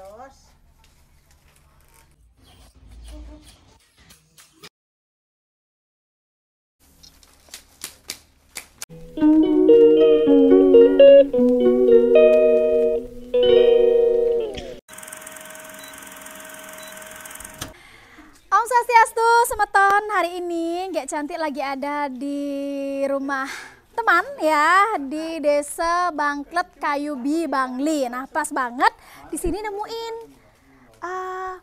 terus Om Swastiastu, semeton hari ini gak Cantik lagi ada di rumah teman ya di desa Bangklet Kayubi Bangli. Nah pas banget di sini nemuin uh,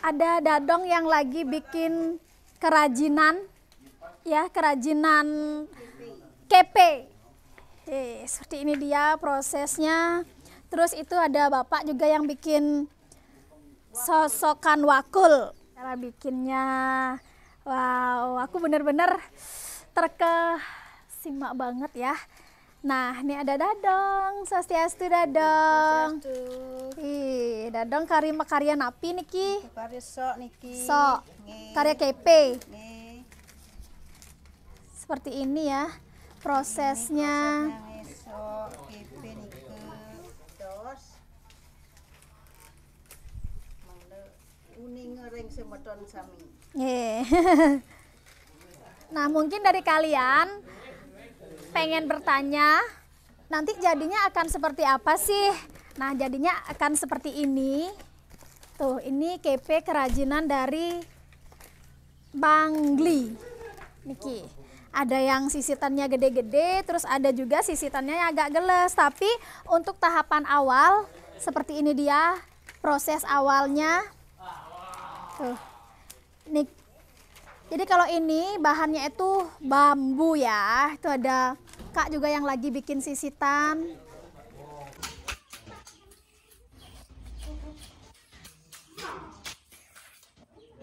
ada dadong yang lagi bikin kerajinan ya kerajinan kepe. Eh, seperti ini dia prosesnya. Terus itu ada bapak juga yang bikin sosokan wakul. Cara bikinnya, wow, aku bener-bener terke simak banget ya. Nah, ini ada Dadong. sudah Dadong. Ih, Dadong karya karya napi niki. Karya sok niki. Sok. Karya KP. Nih. Seperti ini ya prosesnya. Ini nah, mungkin dari kalian pengen bertanya nanti jadinya akan seperti apa sih? Nah, jadinya akan seperti ini. Tuh, ini KP kerajinan dari Bangli. Niki. Ada yang sisitannya gede-gede, terus ada juga sisitannya yang agak geles. Tapi untuk tahapan awal, seperti ini dia proses awalnya. Tuh. Nik jadi kalau ini bahannya itu bambu ya. Itu ada Kak juga yang lagi bikin sisitan.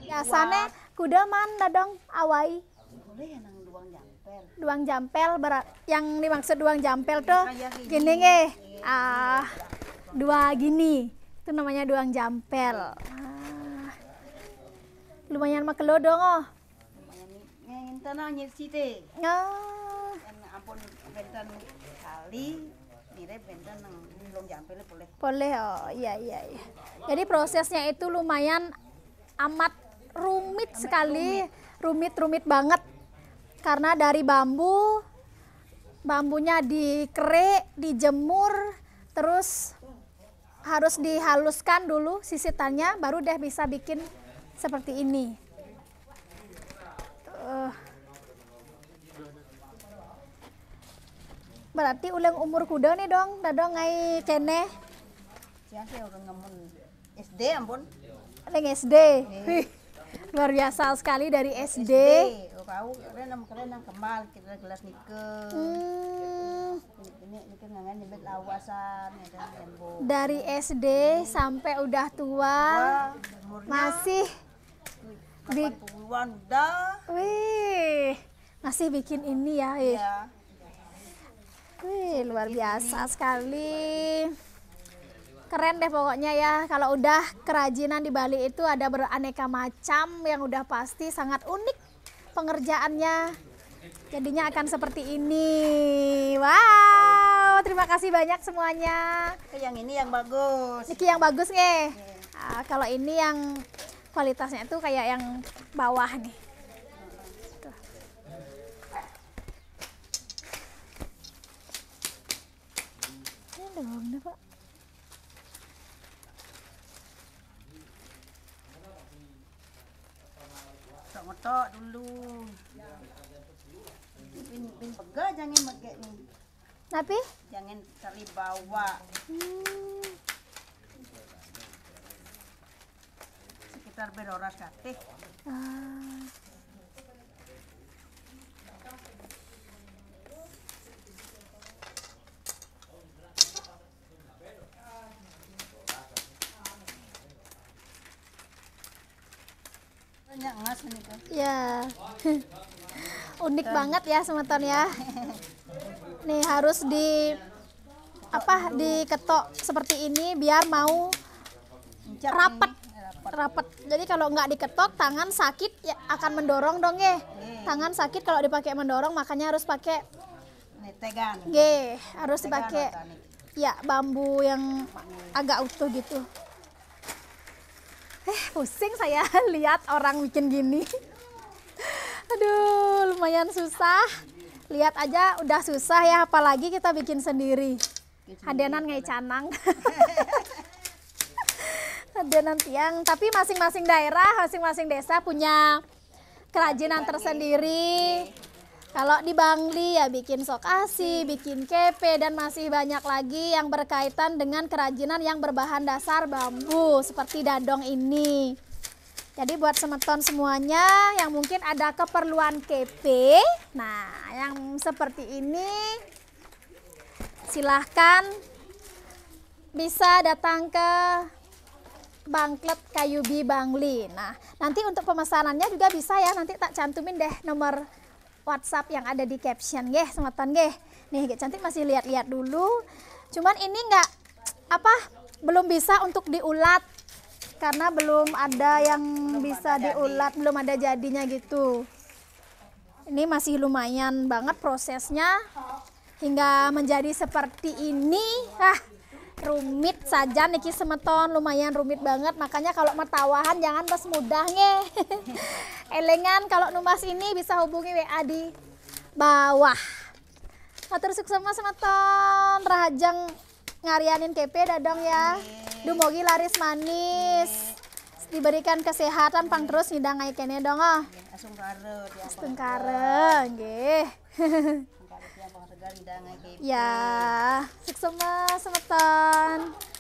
Ya sana kuda mana dong awai? Ya, duang jampel berat yang dimaksud duang jampel tuh ah, iya, iya. gini nih. Ah, dua gini. Itu namanya duang jampel. Ah. Lumayan mah dong oh tanah nyir site. Nah, ampun benten kali nire benten nang belum jampil boleh. Boleh oh iya iya iya. Jadi prosesnya itu lumayan amat rumit amat sekali, rumit-rumit banget. Karena dari bambu bambunya dikerik, dijemur, terus harus dihaluskan dulu sisitannya baru deh bisa bikin seperti ini. berarti ulang umur kuda nih dong dadong ngai kene siapa ya, orang ngamun SD ampun Leng SD iya. luar biasa sekali dari SD, oh, kau keren nama keren nang kemal kita gelas nike hmm. ini ini kan ngangan nyebet lawasan ya kan, dari SD sampai udah tua masih di udah wih masih bikin ini ya, ya. Wih, luar biasa sekali. Keren deh pokoknya ya. Kalau udah kerajinan di Bali itu ada beraneka macam yang udah pasti sangat unik pengerjaannya. Jadinya akan seperti ini. Wow, terima kasih banyak semuanya. Yang ini yang bagus. Niki yang bagus nih. Ah, kalau ini yang kualitasnya itu kayak yang bawah nih. dong kenapa tak metok dulu pin pin pega jangan megek ni tapi jangan cari bawa hmm. sekitar berorasi ah. ya unik banget ya semeton ya nih harus di apa diketok seperti ini biar mau rapat rapat jadi kalau nggak diketok tangan sakit ya akan mendorong dong ya tangan sakit kalau dipakai mendorong makanya harus pakai G harus dipakai ya bambu yang agak utuh gitu pusing saya lihat orang bikin gini. Aduh, lumayan susah. Lihat aja udah susah ya, apalagi kita bikin sendiri. Hadenan ngai canang. Hadenan tiang, tapi masing-masing daerah, masing-masing desa punya kerajinan tersendiri. Kalau di Bangli ya bikin sokasi, hmm. bikin kepe dan masih banyak lagi yang berkaitan dengan kerajinan yang berbahan dasar bambu seperti dadong ini. Jadi buat semeton semuanya yang mungkin ada keperluan kepe, nah yang seperti ini silahkan bisa datang ke Bangklet Kayubi Bangli. Nah, nanti untuk pemesanannya juga bisa ya, nanti tak cantumin deh nomor WhatsApp yang ada di caption ya semeton ya Nih gak cantik masih lihat-lihat dulu. Cuman ini nggak apa belum bisa untuk diulat karena belum ada yang belum bisa ada diulat, jadi. belum ada jadinya gitu. Ini masih lumayan banget prosesnya hingga menjadi seperti ini. Ah, rumit saja niki semeton lumayan rumit banget makanya kalau mertawahan jangan pas mudah nge elengan kalau numas ini bisa hubungi WA di bawah Hatur suksema semeton rahajang ngarianin kp dadong ya dumogi laris manis diberikan kesehatan pang terus ngidang aikene dong oh. Asung kare, nggih. Iya, ya, seksama sematan.